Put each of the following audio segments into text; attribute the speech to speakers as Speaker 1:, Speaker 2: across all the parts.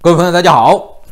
Speaker 1: 各位朋友，大家好。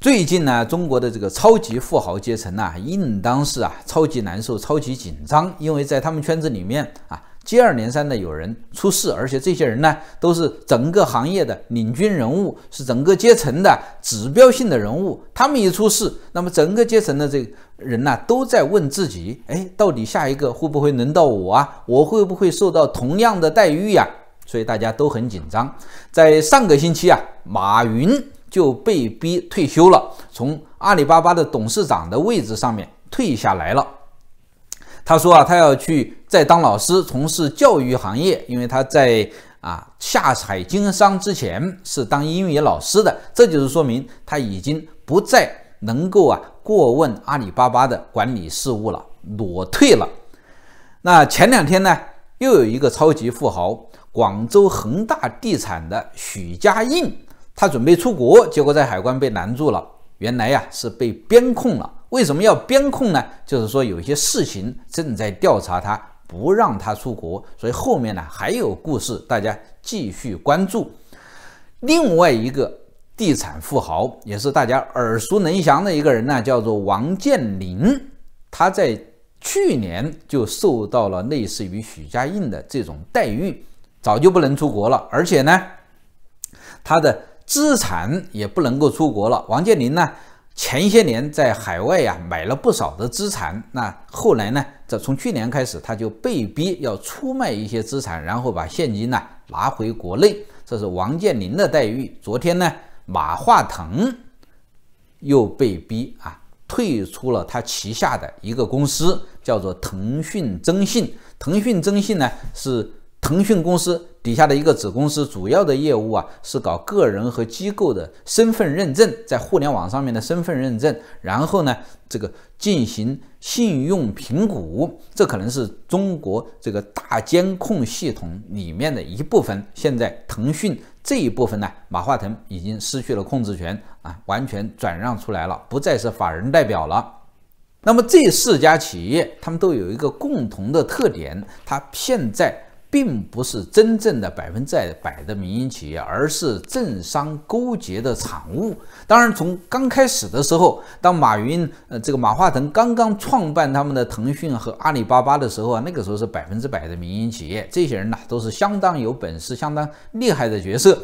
Speaker 1: 最近呢，中国的这个超级富豪阶层呢，应当是啊，超级难受、超级紧张，因为在他们圈子里面啊，接二连三的有人出事，而且这些人呢，都是整个行业的领军人物，是整个阶层的指标性的人物。他们一出事，那么整个阶层的这个人呢，都在问自己：哎，到底下一个会不会轮到我啊？我会不会受到同样的待遇呀？所以大家都很紧张，在上个星期啊，马云就被逼退休了，从阿里巴巴的董事长的位置上面退下来了。他说啊，他要去再当老师，从事教育行业，因为他在啊下海经商之前是当英语老师的，这就是说明他已经不再能够啊过问阿里巴巴的管理事务了，裸退了。那前两天呢，又有一个超级富豪。广州恒大地产的许家印，他准备出国，结果在海关被拦住了。原来呀是被边控了。为什么要边控呢？就是说有一些事情正在调查他，不让他出国。所以后面呢还有故事，大家继续关注。另外一个地产富豪，也是大家耳熟能详的一个人呢，叫做王健林。他在去年就受到了类似于许家印的这种待遇。早就不能出国了，而且呢，他的资产也不能够出国了。王健林呢，前些年在海外呀买了不少的资产，那后来呢，这从去年开始他就被逼要出卖一些资产，然后把现金呢拿回国内。这是王健林的待遇。昨天呢，马化腾又被逼啊退出了他旗下的一个公司，叫做腾讯征信。腾讯征信呢是。腾讯公司底下的一个子公司，主要的业务啊是搞个人和机构的身份认证，在互联网上面的身份认证，然后呢，这个进行信用评估，这可能是中国这个大监控系统里面的一部分。现在腾讯这一部分呢，马化腾已经失去了控制权啊，完全转让出来了，不再是法人代表了。那么这四家企业，他们都有一个共同的特点，它现在。并不是真正的百分之百的民营企业，而是政商勾结的产物。当然，从刚开始的时候，当马云、呃，这个马化腾刚刚创办他们的腾讯和阿里巴巴的时候啊，那个时候是百分之百的民营企业。这些人呢，都是相当有本事、相当厉害的角色。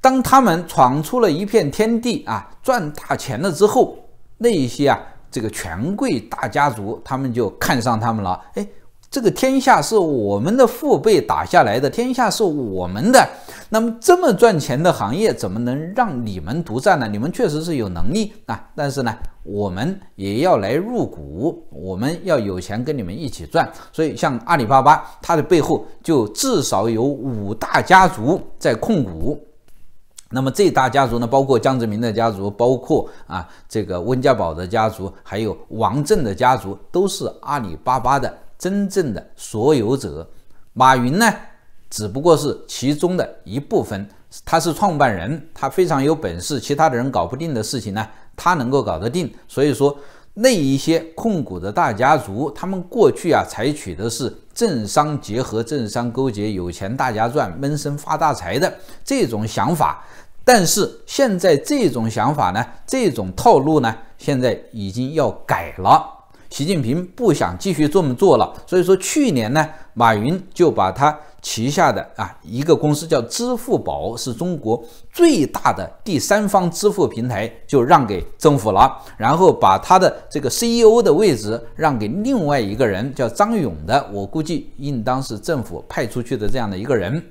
Speaker 1: 当他们闯出了一片天地啊，赚大钱了之后，那一些啊，这个权贵大家族，他们就看上他们了。哎。这个天下是我们的父辈打下来的，天下是我们的。那么这么赚钱的行业，怎么能让你们独占呢？你们确实是有能力啊，但是呢，我们也要来入股，我们要有钱跟你们一起赚。所以像阿里巴巴，它的背后就至少有五大家族在控股。那么这大家族呢，包括江泽民的家族，包括啊这个温家宝的家族，还有王震的家族，都是阿里巴巴的。真正的所有者，马云呢，只不过是其中的一部分。他是创办人，他非常有本事，其他的人搞不定的事情呢，他能够搞得定。所以说，那一些控股的大家族，他们过去啊，采取的是政商结合、政商勾结、有钱大家赚、闷声发大财的这种想法。但是现在这种想法呢，这种套路呢，现在已经要改了。习近平不想继续这么做了，所以说去年呢，马云就把他旗下的啊一个公司叫支付宝，是中国最大的第三方支付平台，就让给政府了，然后把他的这个 CEO 的位置让给另外一个人叫张勇的，我估计应当是政府派出去的这样的一个人。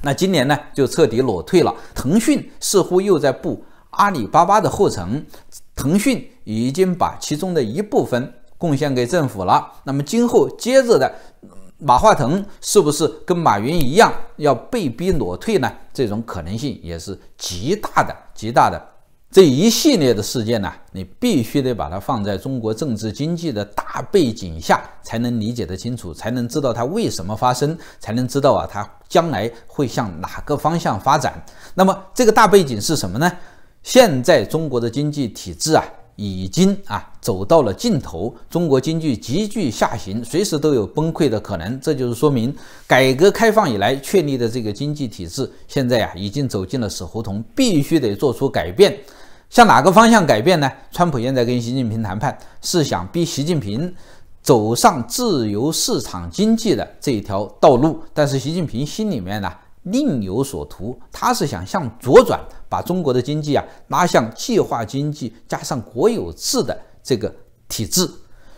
Speaker 1: 那今年呢，就彻底裸退了。腾讯似乎又在步阿里巴巴的后尘，腾讯。已经把其中的一部分贡献给政府了。那么今后接着的，马化腾是不是跟马云一样要被逼裸退呢？这种可能性也是极大的，极大的。这一系列的事件呢，你必须得把它放在中国政治经济的大背景下才能理解得清楚，才能知道它为什么发生，才能知道啊它将来会向哪个方向发展。那么这个大背景是什么呢？现在中国的经济体制啊。已经啊走到了尽头，中国经济急剧下行，随时都有崩溃的可能。这就是说明，改革开放以来确立的这个经济体制，现在呀已经走进了死胡同，必须得做出改变。向哪个方向改变呢？川普现在跟习近平谈判，是想逼习近平走上自由市场经济的这条道路。但是习近平心里面呢？另有所图，他是想向左转，把中国的经济啊拉向计划经济加上国有制的这个体制。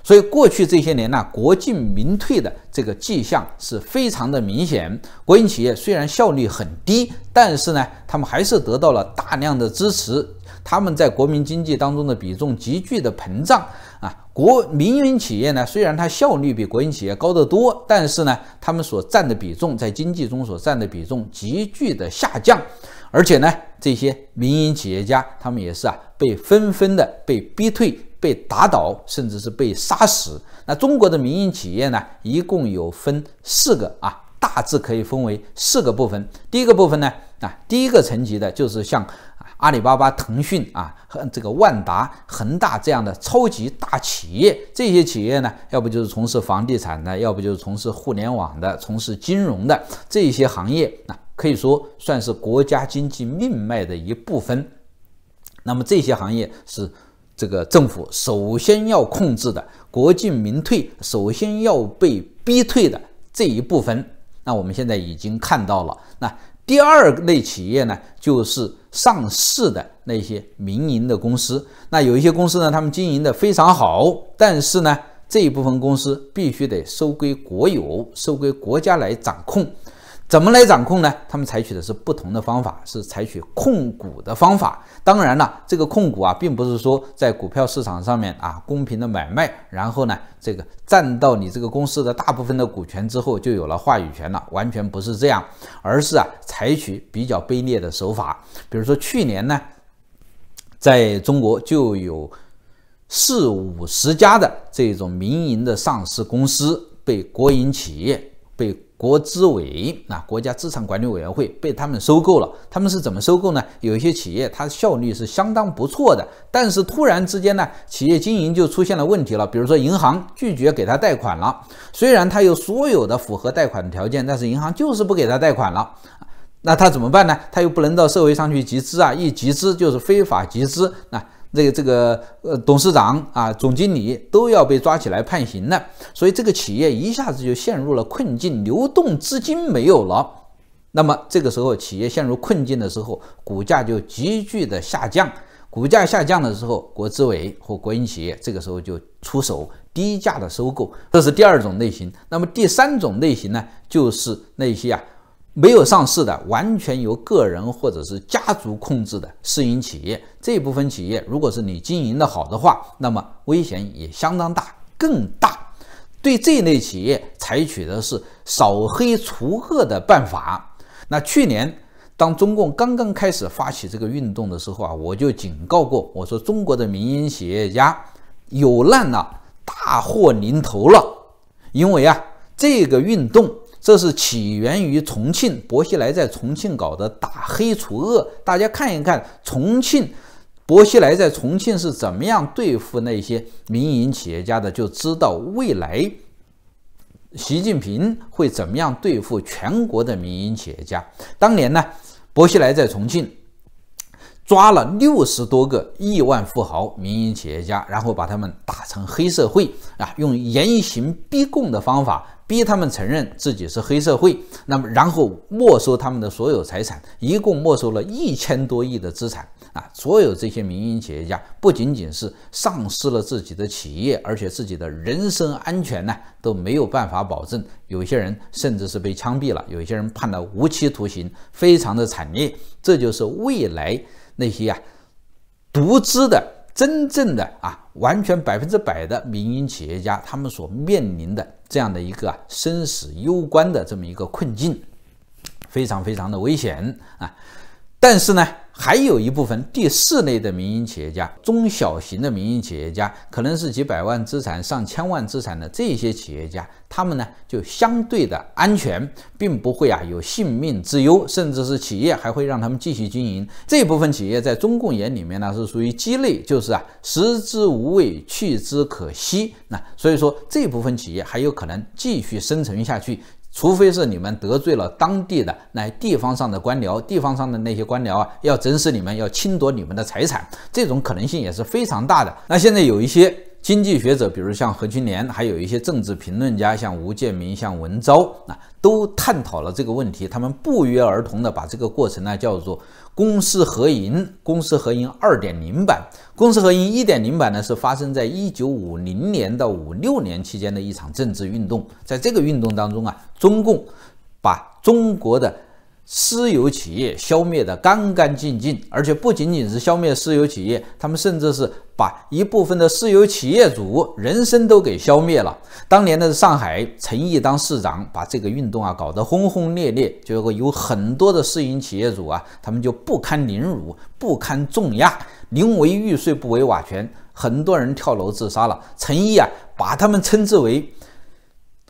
Speaker 1: 所以过去这些年呢，国进民退的这个迹象是非常的明显。国营企业虽然效率很低，但是呢，他们还是得到了大量的支持，他们在国民经济当中的比重急剧的膨胀啊。国民营企业呢，虽然它效率比国营企业高得多，但是呢，他们所占的比重在经济中所占的比重急剧的下降，而且呢，这些民营企业家他们也是啊，被纷纷的被逼退。被打倒，甚至是被杀死。那中国的民营企业呢？一共有分四个啊，大致可以分为四个部分。第一个部分呢，啊，第一个层级的就是像阿里巴巴、腾讯啊，和这个万达、恒大这样的超级大企业。这些企业呢，要不就是从事房地产的，要不就是从事互联网的，从事金融的这些行业。啊，可以说算是国家经济命脉的一部分。那么这些行业是。这个政府首先要控制的国进民退，首先要被逼退的这一部分，那我们现在已经看到了。那第二类企业呢，就是上市的那些民营的公司。那有一些公司呢，他们经营的非常好，但是呢，这一部分公司必须得收归国有，收归国家来掌控。怎么来掌控呢？他们采取的是不同的方法，是采取控股的方法。当然了，这个控股啊，并不是说在股票市场上面啊公平的买卖，然后呢，这个占到你这个公司的大部分的股权之后就有了话语权了，完全不是这样，而是啊采取比较卑劣的手法。比如说去年呢，在中国就有四五十家的这种民营的上市公司被国营企业被。国资委啊，国家资产管理委员会被他们收购了。他们是怎么收购呢？有一些企业，它的效率是相当不错的，但是突然之间呢，企业经营就出现了问题了。比如说，银行拒绝给他贷款了。虽然他有所有的符合贷款的条件，但是银行就是不给他贷款了。那他怎么办呢？他又不能到社会上去集资啊，一集资就是非法集资。那这个这个呃，董事长啊，总经理都要被抓起来判刑了，所以这个企业一下子就陷入了困境，流动资金没有了。那么这个时候企业陷入困境的时候，股价就急剧的下降。股价下降的时候，国资委或国营企业这个时候就出手低价的收购，这是第二种类型。那么第三种类型呢，就是那些啊。没有上市的，完全由个人或者是家族控制的私营企业，这部分企业，如果是你经营的好的话，那么危险也相当大，更大。对这类企业采取的是扫黑除恶的办法。那去年当中共刚刚开始发起这个运动的时候啊，我就警告过，我说中国的民营企业家有难了，大祸临头了，因为啊，这个运动。这是起源于重庆，薄熙来在重庆搞的打黑除恶。大家看一看重庆，薄熙来在重庆是怎么样对付那些民营企业家的，就知道未来习近平会怎么样对付全国的民营企业家。当年呢，薄熙来在重庆。抓了六十多个亿万富豪民营企业家，然后把他们打成黑社会啊，用严刑逼供的方法逼他们承认自己是黑社会，那么然后没收他们的所有财产，一共没收了一千多亿的资产啊！所有这些民营企业家不仅仅是丧失了自己的企业，而且自己的人身安全呢都没有办法保证，有些人甚至是被枪毙了，有些人判了无期徒刑，非常的惨烈。这就是未来。那些啊，独资的、真正的啊、完全百分之百的民营企业家，他们所面临的这样的一个生死攸关的这么一个困境，非常非常的危险啊！但是呢。还有一部分第四类的民营企业家，中小型的民营企业家，可能是几百万资产、上千万资产的这些企业家，他们呢就相对的安全，并不会啊有性命之忧，甚至是企业还会让他们继续经营。这部分企业在中共眼里面呢是属于鸡肋，就是啊食之无味，去之可惜。那所以说这部分企业还有可能继续生存下去。除非是你们得罪了当地的那地方上的官僚，地方上的那些官僚啊，要整死你们，要侵夺你们的财产，这种可能性也是非常大的。那现在有一些。经济学者，比如像何君莲，还有一些政治评论家，像吴建民、像文钊啊，都探讨了这个问题。他们不约而同的把这个过程呢叫做“公私合营”，“公私合营”二点零版，“公私合营”一点零版呢是发生在一九五零年到五六年期间的一场政治运动。在这个运动当中啊，中共把中国的。私有企业消灭的干干净净，而且不仅仅是消灭私有企业，他们甚至是把一部分的私有企业主人生都给消灭了。当年的上海陈毅当市长，把这个运动啊搞得轰轰烈烈，结果有很多的私营企业主啊，他们就不堪凌辱，不堪重压，宁为玉碎不为瓦全，很多人跳楼自杀了。陈毅啊，把他们称之为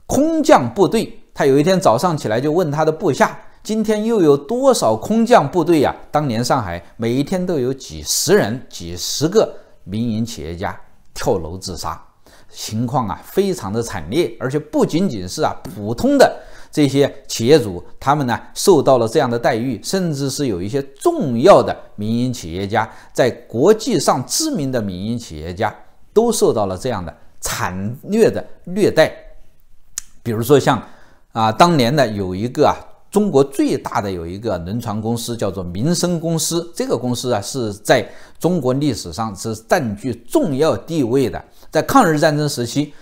Speaker 1: 空降部队。他有一天早上起来就问他的部下。今天又有多少空降部队呀？当年上海每一天都有几十人、几十个民营企业家跳楼自杀，情况啊非常的惨烈。而且不仅仅是啊普通的这些企业主，他们呢受到了这样的待遇，甚至是有一些重要的民营企业家，在国际上知名的民营企业家都受到了这样的惨烈的虐待。比如说像啊，当年的有一个啊。中国最大的有一个轮船公司叫做民生公司，这个公司啊是在中国历史上是占据重要地位的。在抗日战争时期，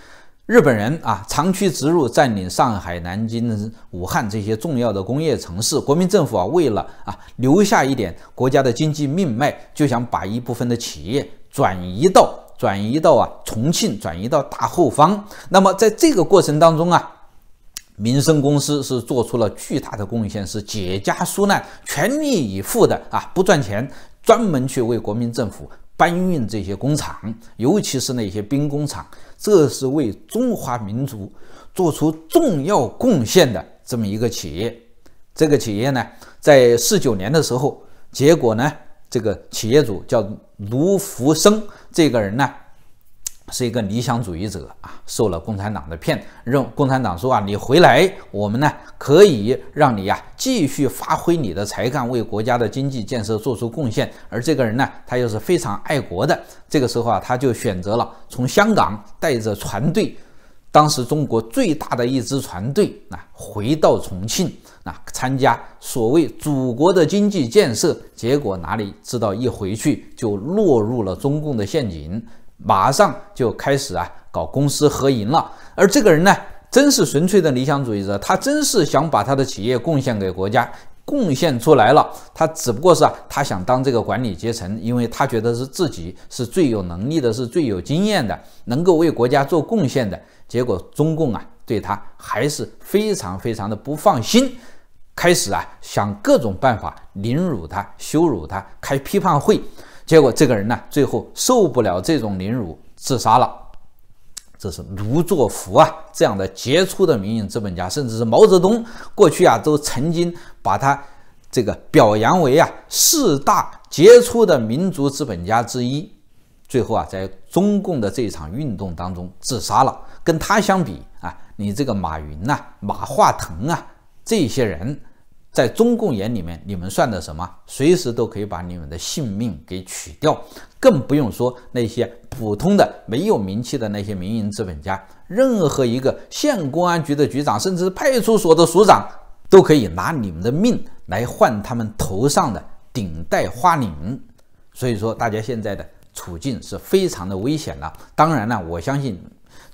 Speaker 1: 日本人啊长驱直入，占领上海、南京、武汉这些重要的工业城市。国民政府啊为了啊留下一点国家的经济命脉，就想把一部分的企业转移到转移到啊重庆，转移到大后方。那么在这个过程当中啊。民生公司是做出了巨大的贡献，是解家纾难、全力以赴的啊！不赚钱，专门去为国民政府搬运这些工厂，尤其是那些兵工厂，这是为中华民族做出重要贡献的这么一个企业。这个企业呢，在四九年的时候，结果呢，这个企业主叫卢福生这个人呢。是一个理想主义者啊，受了共产党的骗，让共产党说啊，你回来，我们呢可以让你呀继续发挥你的才干，为国家的经济建设做出贡献。而这个人呢，他又是非常爱国的，这个时候啊，他就选择了从香港带着船队，当时中国最大的一支船队啊，回到重庆啊，参加所谓祖国的经济建设。结果哪里知道，一回去就落入了中共的陷阱。马上就开始啊，搞公私合营了。而这个人呢，真是纯粹的理想主义者，他真是想把他的企业贡献给国家，贡献出来了。他只不过是啊，他想当这个管理阶层，因为他觉得是自己是最有能力的，是最有经验的，能够为国家做贡献的。结果中共啊，对他还是非常非常的不放心，开始啊，想各种办法凌辱他、羞辱他，开批判会。结果这个人呢，最后受不了这种凌辱，自杀了。这是卢作孚啊，这样的杰出的民营资本家，甚至是毛泽东过去啊，都曾经把他这个表扬为啊四大杰出的民族资本家之一。最后啊，在中共的这一场运动当中自杀了。跟他相比啊，你这个马云呐、马化腾啊这些人。在中共眼里面，你们算的什么？随时都可以把你们的性命给取掉，更不用说那些普通的、没有名气的那些民营资本家。任何一个县公安局的局长，甚至派出所的所长，都可以拿你们的命来换他们头上的顶戴花翎。所以说，大家现在的处境是非常的危险了。当然了，我相信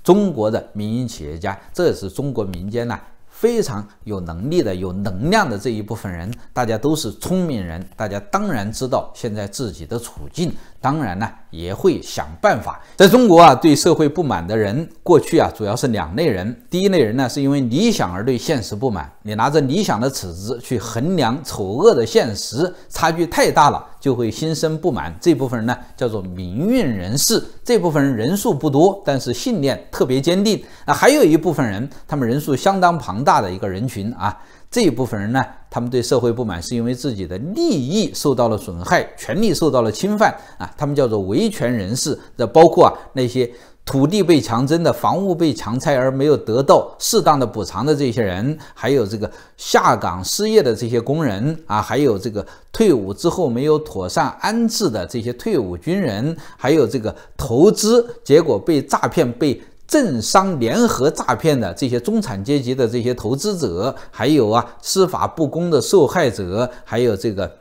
Speaker 1: 中国的民营企业家，这是中国民间呢。非常有能力的、有能量的这一部分人，大家都是聪明人，大家当然知道现在自己的处境。当然呢，也会想办法。在中国啊，对社会不满的人，过去啊主要是两类人。第一类人呢，是因为理想而对现实不满，你拿着理想的尺子去衡量丑恶的现实，差距太大了，就会心生不满。这部分人呢，叫做民运人士。这部分人人数不多，但是信念特别坚定。啊，还有一部分人，他们人数相当庞大的一个人群啊。这一部分人呢，他们对社会不满，是因为自己的利益受到了损害，权利受到了侵犯啊。他们叫做维权人士，那包括啊那些土地被强征的、房屋被强拆而没有得到适当的补偿的这些人，还有这个下岗失业的这些工人啊，还有这个退伍之后没有妥善安置的这些退伍军人，还有这个投资结果被诈骗被。政商联合诈骗的这些中产阶级的这些投资者，还有啊司法不公的受害者，还有这个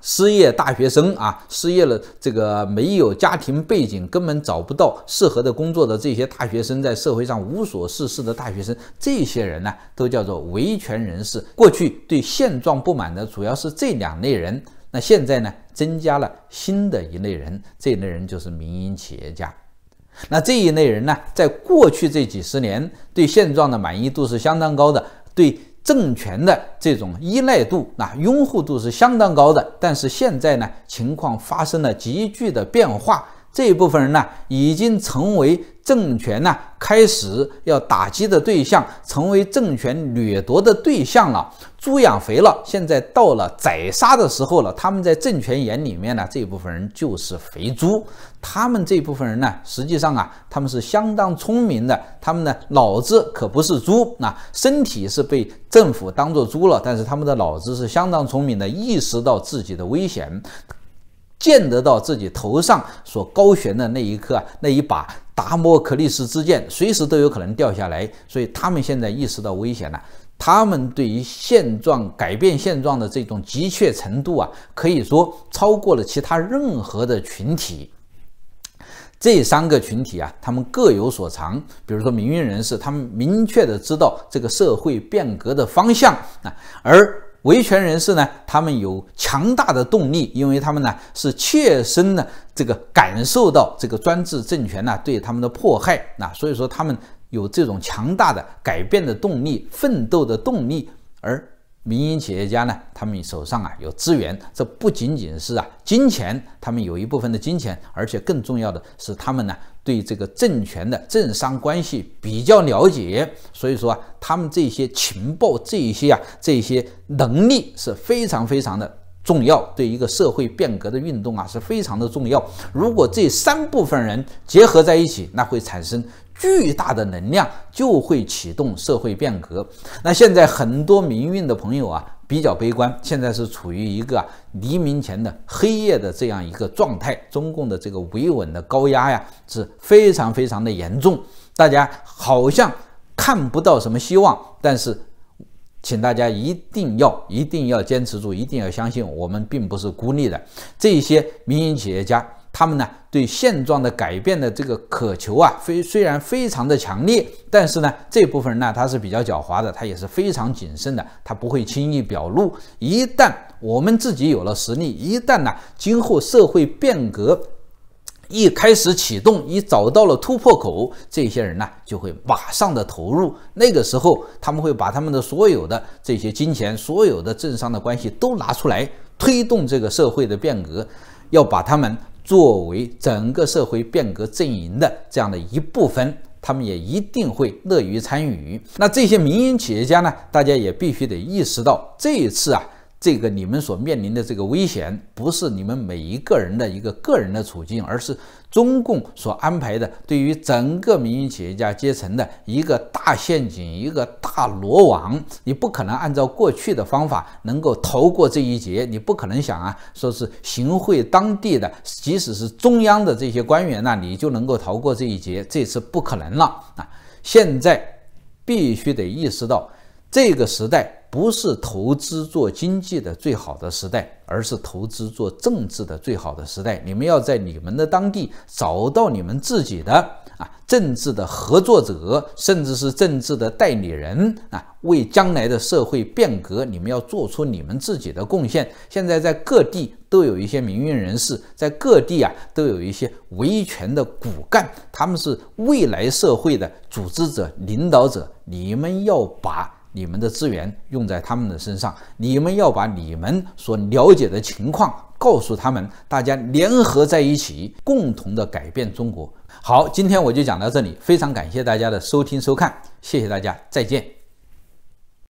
Speaker 1: 失业大学生啊，失业了这个没有家庭背景，根本找不到适合的工作的这些大学生，在社会上无所事事的大学生，这些人呢，都叫做维权人士。过去对现状不满的主要是这两类人，那现在呢，增加了新的一类人，这一类人就是民营企业家。那这一类人呢，在过去这几十年，对现状的满意度是相当高的，对政权的这种依赖度、啊拥护度是相当高的。但是现在呢，情况发生了急剧的变化。这一部分人呢，已经成为政权呢开始要打击的对象，成为政权掠夺的对象了。猪养肥了，现在到了宰杀的时候了。他们在政权眼里面呢，这一部分人就是肥猪。他们这部分人呢，实际上啊，他们是相当聪明的。他们的脑子可不是猪，那身体是被政府当做猪了。但是他们的脑子是相当聪明的，意识到自己的危险。见得到自己头上所高悬的那一颗，那一把达摩克利斯之剑随时都有可能掉下来，所以他们现在意识到危险了。他们对于现状改变现状的这种急切程度啊，可以说超过了其他任何的群体。这三个群体啊，他们各有所长，比如说民运人士，他们明确的知道这个社会变革的方向啊，而维权人士呢，他们有强大的动力，因为他们呢是切身的这个感受到这个专制政权呢对他们的迫害，那所以说他们有这种强大的改变的动力、奋斗的动力。而民营企业家呢，他们手上啊有资源，这不仅仅是啊金钱，他们有一部分的金钱，而且更重要的是他们呢。对这个政权的政商关系比较了解，所以说啊，他们这些情报，这些啊，这些能力是非常非常的重要，对一个社会变革的运动啊是非常的重要。如果这三部分人结合在一起，那会产生巨大的能量，就会启动社会变革。那现在很多民运的朋友啊。比较悲观，现在是处于一个黎明前的黑夜的这样一个状态。中共的这个维稳的高压呀，是非常非常的严重。大家好像看不到什么希望，但是，请大家一定要一定要坚持住，一定要相信我们并不是孤立的。这些民营企业家。他们呢对现状的改变的这个渴求啊，非虽然非常的强烈，但是呢这部分人呢他是比较狡猾的，他也是非常谨慎的，他不会轻易表露。一旦我们自己有了实力，一旦呢今后社会变革一开始启动，一找到了突破口，这些人呢就会马上的投入。那个时候他们会把他们的所有的这些金钱，所有的政商的关系都拿出来推动这个社会的变革，要把他们。作为整个社会变革阵营的这样的一部分，他们也一定会乐于参与。那这些民营企业家呢？大家也必须得意识到，这一次啊。这个你们所面临的这个危险，不是你们每一个人的一个个人的处境，而是中共所安排的对于整个民营企业家阶层的一个大陷阱、一个大罗网。你不可能按照过去的方法能够逃过这一劫，你不可能想啊，说是行贿当地的，即使是中央的这些官员那你就能够逃过这一劫，这次不可能了啊！现在必须得意识到这个时代。不是投资做经济的最好的时代，而是投资做政治的最好的时代。你们要在你们的当地找到你们自己的啊政治的合作者，甚至是政治的代理人啊，为将来的社会变革，你们要做出你们自己的贡献。现在在各地都有一些民运人士，在各地啊都有一些维权的骨干，他们是未来社会的组织者、领导者。你们要把。你们的资源用在他们的身上，你们要把你们所了解的情况告诉他们，大家联合在一起，共同的改变中国。好，今天我就讲到这里，非常感谢大家的收听收看，谢谢大家，再见。